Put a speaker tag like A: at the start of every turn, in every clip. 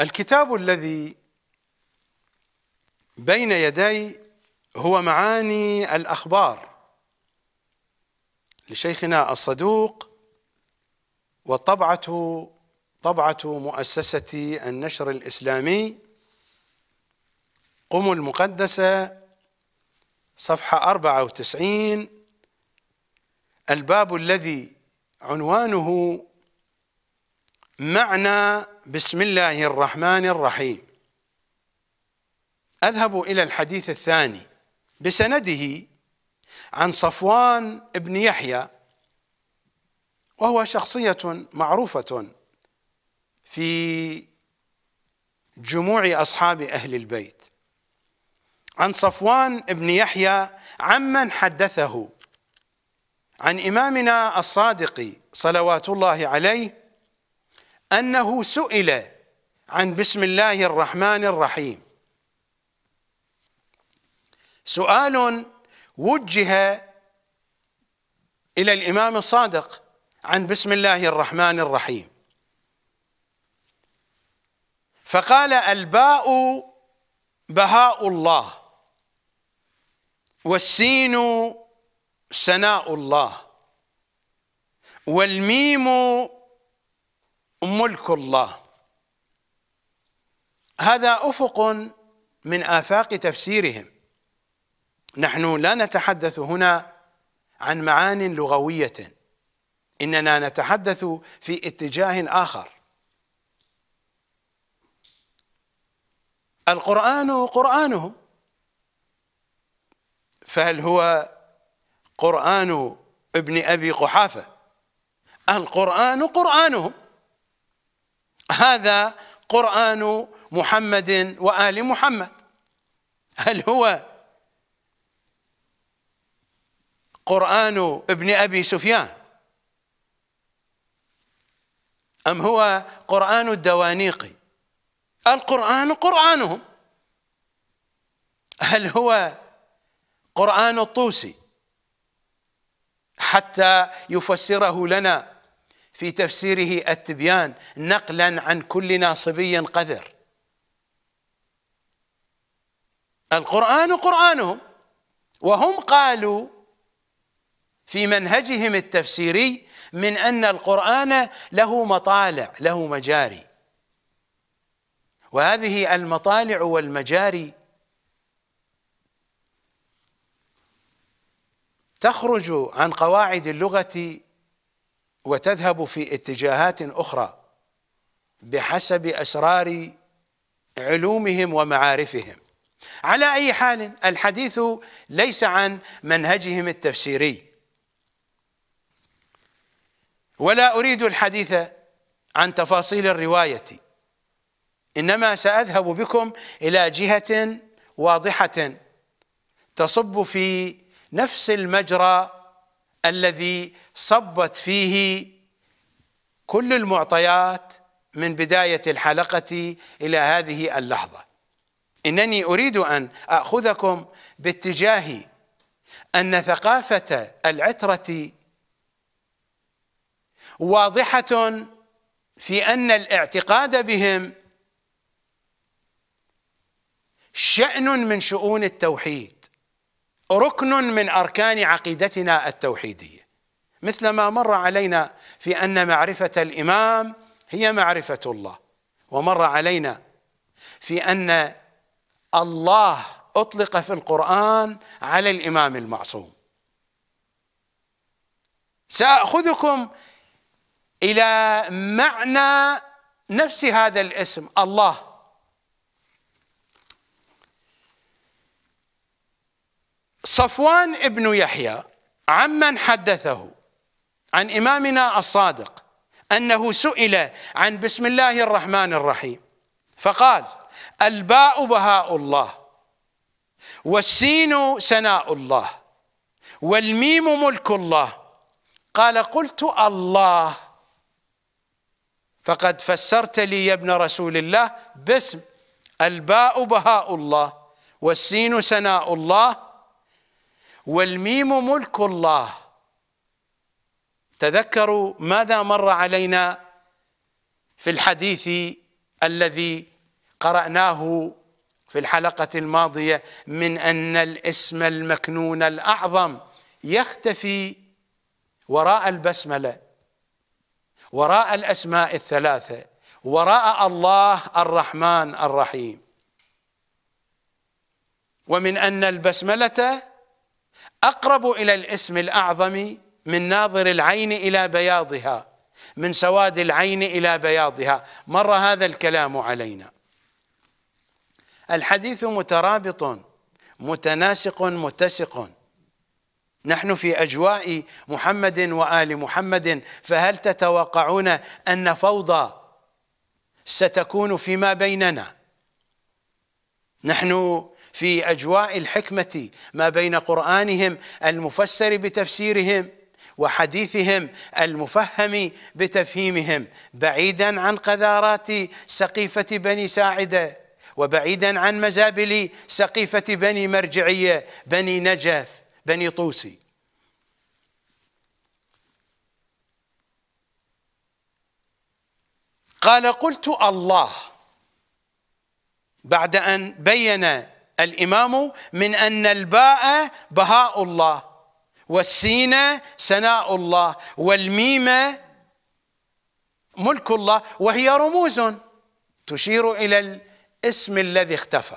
A: الكتاب الذي بين يدي هو معاني الاخبار لشيخنا الصدوق وطبعه طبعه مؤسسه النشر الاسلامي قم المقدسه صفحه 94 الباب الذي عنوانه معنى بسم الله الرحمن الرحيم أذهب إلى الحديث الثاني بسنده عن صفوان بن يحيى وهو شخصية معروفة في جموع أصحاب أهل البيت عن صفوان بن يحيى عمن حدثه عن إمامنا الصادق صلوات الله عليه أنه سئل عن بسم الله الرحمن الرحيم سؤال وجه إلى الإمام الصادق عن بسم الله الرحمن الرحيم فقال الباء بهاء الله والسين سناء الله والميم ملك الله هذا افق من افاق تفسيرهم نحن لا نتحدث هنا عن معان لغويه اننا نتحدث في اتجاه اخر القران قرانهم فهل هو قران ابن ابي قحافه القران قرانهم هذا قرآن محمد وآل محمد هل هو قرآن ابن أبي سفيان أم هو قرآن الدوانيق القرآن قرآنهم هل هو قرآن الطوسي حتى يفسره لنا في تفسيره التبيان نقلا عن كل ناصبي قذر القرآن قرآنهم وهم قالوا في منهجهم التفسيري من أن القرآن له مطالع له مجاري وهذه المطالع والمجاري تخرج عن قواعد اللغة وتذهب في اتجاهات اخرى بحسب اسرار علومهم ومعارفهم على اي حال الحديث ليس عن منهجهم التفسيري ولا اريد الحديث عن تفاصيل الروايه انما ساذهب بكم الى جهه واضحه تصب في نفس المجرى الذي صبت فيه كل المعطيات من بداية الحلقة إلى هذه اللحظة إنني أريد أن أخذكم باتجاه أن ثقافة العترة واضحة في أن الاعتقاد بهم شأن من شؤون التوحيد ركن من أركان عقيدتنا التوحيدية مثل ما مر علينا في أن معرفة الإمام هي معرفة الله ومر علينا في أن الله أطلق في القرآن على الإمام المعصوم سأخذكم إلى معنى نفس هذا الاسم الله صفوان ابن يحيى عمن حدثه عن إمامنا الصادق أنه سئل عن بسم الله الرحمن الرحيم فقال الباء بهاء الله والسين سناء الله والميم ملك الله قال قلت الله فقد فسرت لي يا ابن رسول الله باسم الباء بهاء الله والسين سناء الله والميم ملك الله تذكروا ماذا مر علينا في الحديث الذي قرأناه في الحلقة الماضية من أن الاسم المكنون الأعظم يختفي وراء البسملة وراء الأسماء الثلاثة وراء الله الرحمن الرحيم ومن أن البسملة أقرب إلى الاسم الأعظم من ناظر العين إلى بياضها من سواد العين إلى بياضها مر هذا الكلام علينا الحديث مترابط متناسق متسق نحن في أجواء محمد وآل محمد فهل تتوقعون أن فوضى ستكون فيما بيننا نحن في أجواء الحكمة ما بين قرآنهم المفسر بتفسيرهم وحديثهم المفهم بتفهيمهم بعيدا عن قذارات سقيفة بني ساعدة وبعيدا عن مزابل سقيفة بني مرجعية بني نجف بني طوسي قال قلت الله بعد أن بين الإمام من أن الباء بهاء الله والسين سناء الله والميم ملك الله وهي رموز تشير إلى الاسم الذي اختفى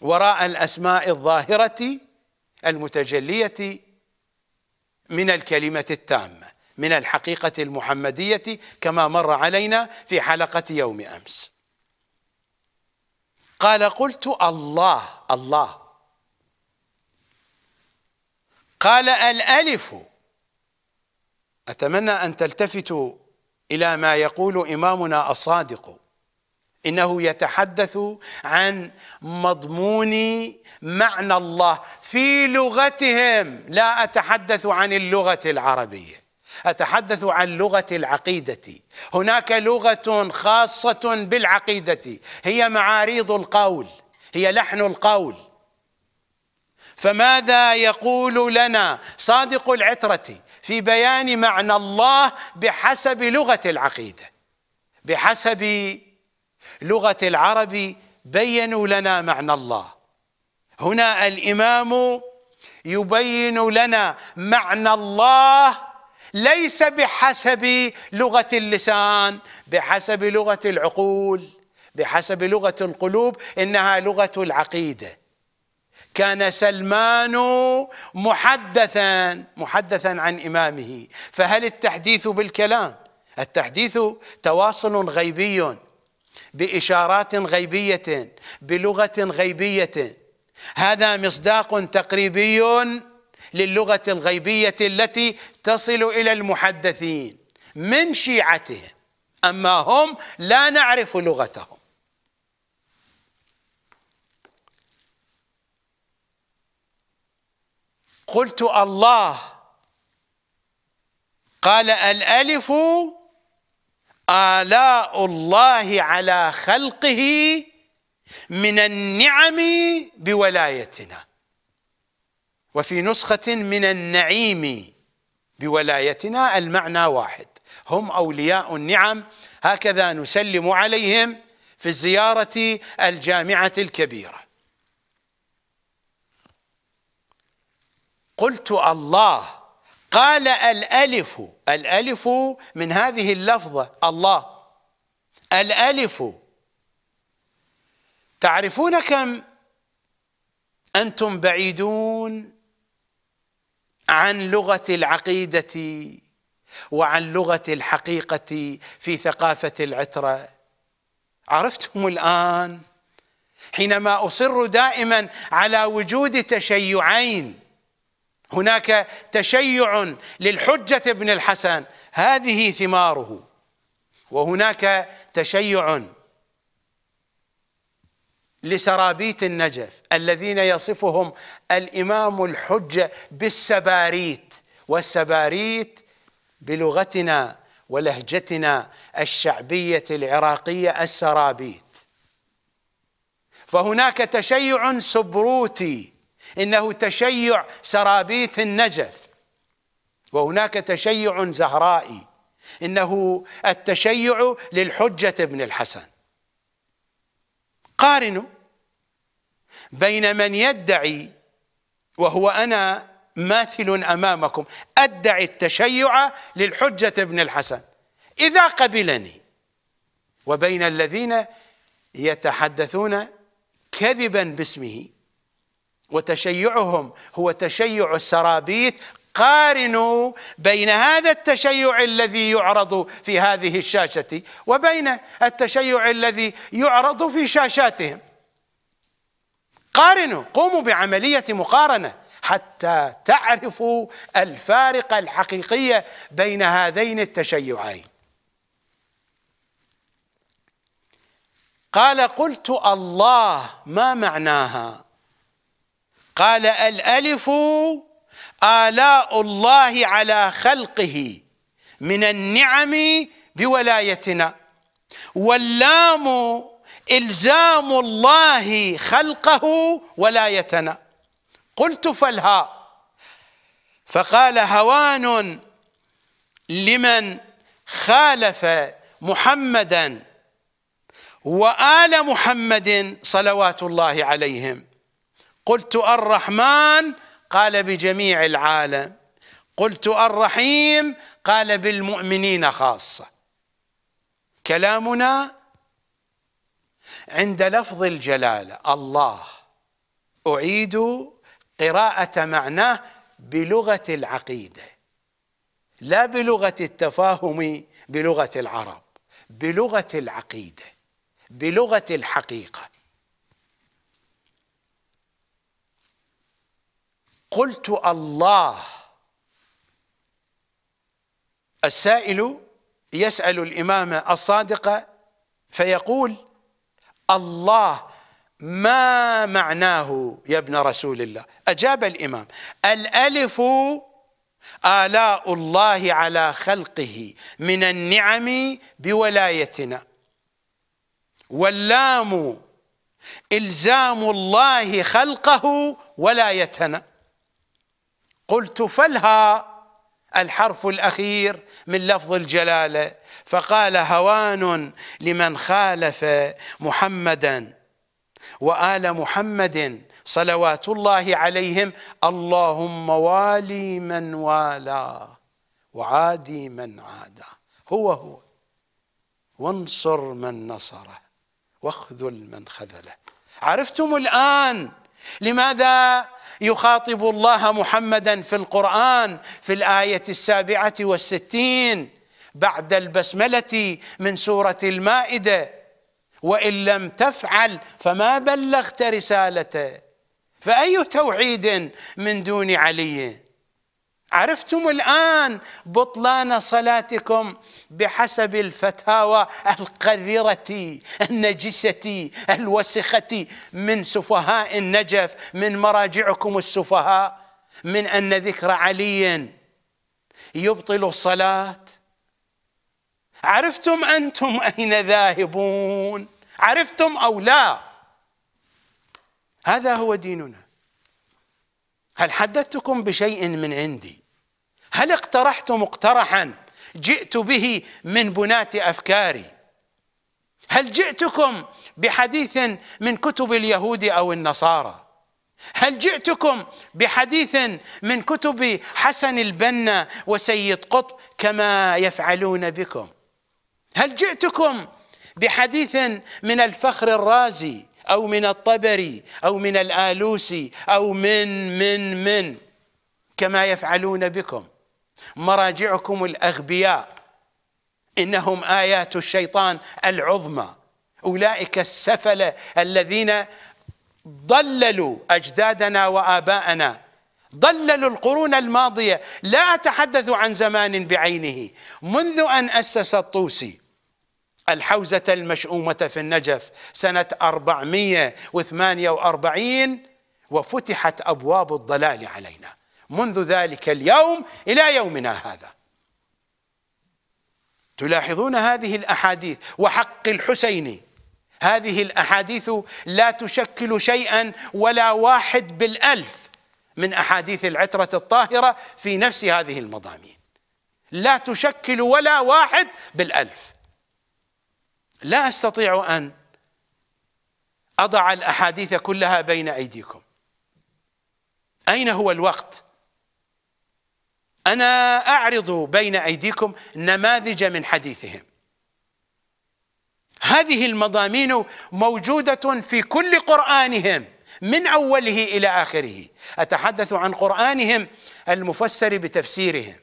A: وراء الأسماء الظاهرة المتجلية من الكلمة التامة من الحقيقة المحمدية كما مر علينا في حلقة يوم أمس قال قلت الله الله قال الألف أتمنى أن تلتفتوا إلى ما يقول إمامنا الصادق إنه يتحدث عن مضمون معنى الله في لغتهم لا أتحدث عن اللغة العربية أتحدث عن لغة العقيدة هناك لغة خاصة بالعقيدة هي معاريض القول هي لحن القول فماذا يقول لنا صادق العترة في بيان معنى الله بحسب لغة العقيدة بحسب لغة العرب بينوا لنا معنى الله هنا الإمام يبين لنا معنى الله ليس بحسب لغة اللسان بحسب لغة العقول بحسب لغة القلوب إنها لغة العقيدة كان سلمان محدثا محدثا عن إمامه فهل التحديث بالكلام التحديث تواصل غيبي بإشارات غيبية بلغة غيبية هذا مصداق تقريبي للغة الغيبية التي تصل إلى المحدثين من شيعتهم أما هم لا نعرف لغتهم قلت الله قال الألف آلاء الله على خلقه من النعم بولايتنا وفي نسخة من النعيم بولايتنا المعنى واحد هم أولياء النعم هكذا نسلم عليهم في الزيارة الجامعة الكبيرة قلت الله قال الألف الألف من هذه اللفظة الله الألف تعرفون كم أنتم بعيدون عن لغة العقيدة وعن لغة الحقيقة في ثقافة العترة عرفتم الآن حينما أصر دائما على وجود تشيعين هناك تشيع للحجة ابن الحسن هذه ثماره وهناك تشيع لسرابيت النجف الذين يصفهم الإمام الحجة بالسباريت والسباريت بلغتنا ولهجتنا الشعبية العراقية السرابيت فهناك تشيع سبروتي إنه تشيع سرابيت النجف وهناك تشيع زهرائي إنه التشيع للحجة بن الحسن قارنوا بين من يدعي وهو أنا ماثل أمامكم أدعي التشيع للحجة بن الحسن إذا قبلني وبين الذين يتحدثون كذبا باسمه وتشيعهم هو تشيع السرابيت قارنوا بين هذا التشيع الذي يعرض في هذه الشاشة وبين التشيع الذي يعرض في شاشاتهم قارنوا قوموا بعملية مقارنة حتى تعرفوا الفارق الحقيقي بين هذين التشيعين قال قلت الله ما معناها قال الألف آلاء الله على خلقه من النعم بولايتنا واللام إلزام الله خلقه ولايتنا قلت فالهاء فقال هوان لمن خالف محمدا وآل محمد صلوات الله عليهم قلت الرحمن قال بجميع العالم قلت الرحيم قال بالمؤمنين خاصة كلامنا عند لفظ الجلالة الله أعيد قراءة معناه بلغة العقيدة لا بلغة التفاهم بلغة العرب بلغة العقيدة بلغة الحقيقة قلت الله السائل يسأل الإمام الصادق فيقول الله ما معناه يا ابن رسول الله أجاب الإمام الألف آلاء الله على خلقه من النعم بولايتنا واللام إلزام الله خلقه ولايتنا قلت فالها الحرف الأخير من لفظ الجلالة فقال هوان لمن خالف محمدا وآل محمد صلوات الله عليهم اللهم والي من والى وعادي من عادى هو هو وانصر من نصره واخذل من خذله عرفتم الآن لماذا يخاطب الله محمدا في القرآن في الآية السابعة والستين بعد البسملة من سورة المائدة وإن لم تفعل فما بلغت رسالته فأي توحيد من دون علي عرفتم الآن بطلان صلاتكم بحسب الفتاوى القذرة النجسة الوسخة من سفهاء النجف من مراجعكم السفهاء من أن ذكر علي يبطل الصلاة عرفتم أنتم أين ذاهبون عرفتم أو لا هذا هو ديننا هل حدثتكم بشيء من عندي هل اقترحت مقترحا جئت به من بناة أفكاري هل جئتكم بحديث من كتب اليهود أو النصارى هل جئتكم بحديث من كتب حسن البنا وسيد قطب كما يفعلون بكم هل جئتكم بحديث من الفخر الرازي او من الطبري او من الالوسي او من من من كما يفعلون بكم مراجعكم الاغبياء انهم ايات الشيطان العظمى اولئك السفله الذين ضللوا اجدادنا واباءنا ضللوا القرون الماضيه لا اتحدث عن زمان بعينه منذ ان اسس الطوسي الحوزه المشؤومه في النجف سنه 448 وفتحت ابواب الضلال علينا منذ ذلك اليوم إلى يومنا هذا تلاحظون هذه الأحاديث وحق الحسيني هذه الأحاديث لا تشكل شيئا ولا واحد بالألف من أحاديث العترة الطاهرة في نفس هذه المضامين لا تشكل ولا واحد بالألف لا أستطيع أن أضع الأحاديث كلها بين أيديكم أين هو الوقت؟ أنا أعرض بين أيديكم نماذج من حديثهم هذه المضامين موجودة في كل قرآنهم من أوله إلى آخره أتحدث عن قرآنهم المفسر بتفسيرهم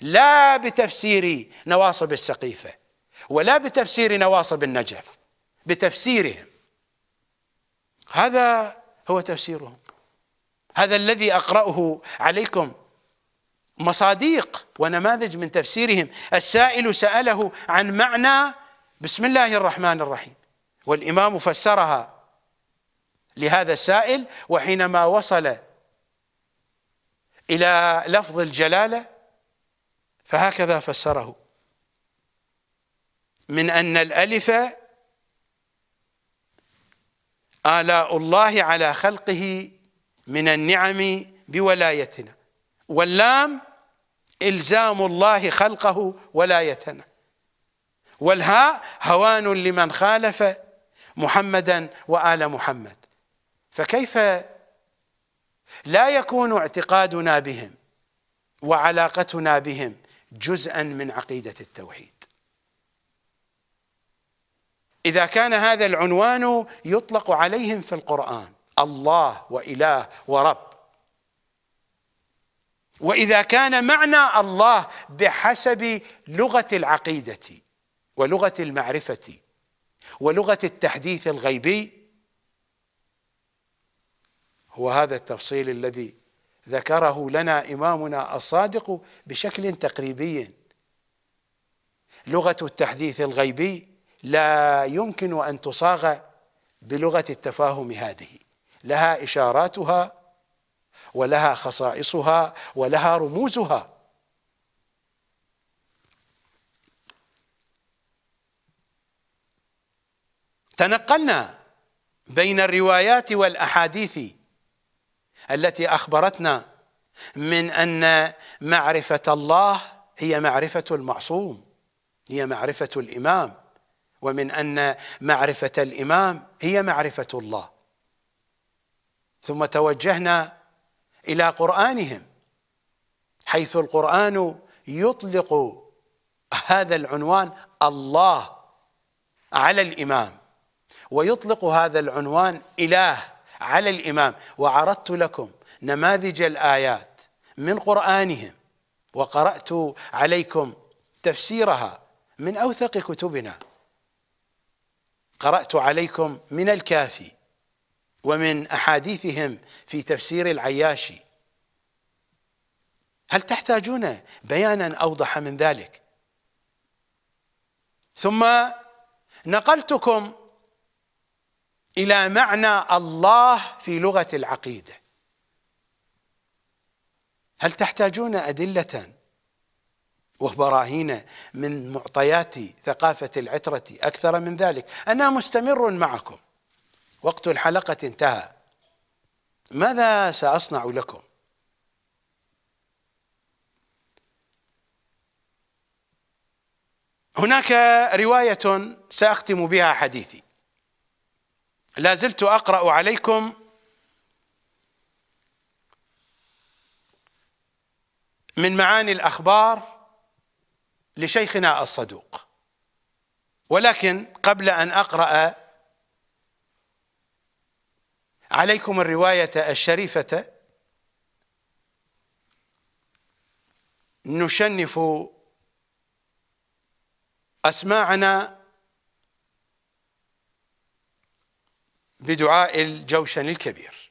A: لا بتفسير نواصب السقيفة ولا بتفسير نواصب النجف بتفسيرهم هذا هو تفسيرهم هذا الذي أقرأه عليكم مصاديق ونماذج من تفسيرهم السائل سأله عن معنى بسم الله الرحمن الرحيم والإمام فسرها لهذا السائل وحينما وصل إلى لفظ الجلالة فهكذا فسره من أن الألف آلاء الله على خلقه من النعم بولايتنا واللام إلزام الله خلقه ولايتنا والهاء هوان لمن خالف محمدا وآل محمد فكيف لا يكون اعتقادنا بهم وعلاقتنا بهم جزءا من عقيدة التوحيد إذا كان هذا العنوان يطلق عليهم في القرآن الله وإله ورب واذا كان معنى الله بحسب لغه العقيده ولغه المعرفه ولغه التحديث الغيبي هو هذا التفصيل الذي ذكره لنا امامنا الصادق بشكل تقريبي لغه التحديث الغيبي لا يمكن ان تصاغ بلغه التفاهم هذه لها اشاراتها ولها خصائصها ولها رموزها تنقلنا بين الروايات والاحاديث التي اخبرتنا من ان معرفه الله هي معرفه المعصوم هي معرفه الامام ومن ان معرفه الامام هي معرفه الله ثم توجهنا الى قرانهم حيث القران يطلق هذا العنوان الله على الامام ويطلق هذا العنوان اله على الامام وعرضت لكم نماذج الايات من قرانهم وقرات عليكم تفسيرها من اوثق كتبنا قرات عليكم من الكافي ومن أحاديثهم في تفسير العياشي هل تحتاجون بيانا أوضح من ذلك ثم نقلتكم إلى معنى الله في لغة العقيدة هل تحتاجون أدلة وبراهين من معطيات ثقافة العترة أكثر من ذلك أنا مستمر معكم وقت الحلقة انتهى ماذا سأصنع لكم هناك رواية سأختم بها حديثي لا زلت أقرأ عليكم من معاني الأخبار لشيخنا الصدوق ولكن قبل أن أقرأ عليكم الرواية الشريفة نشنف أسماعنا بدعاء الجوشن الكبير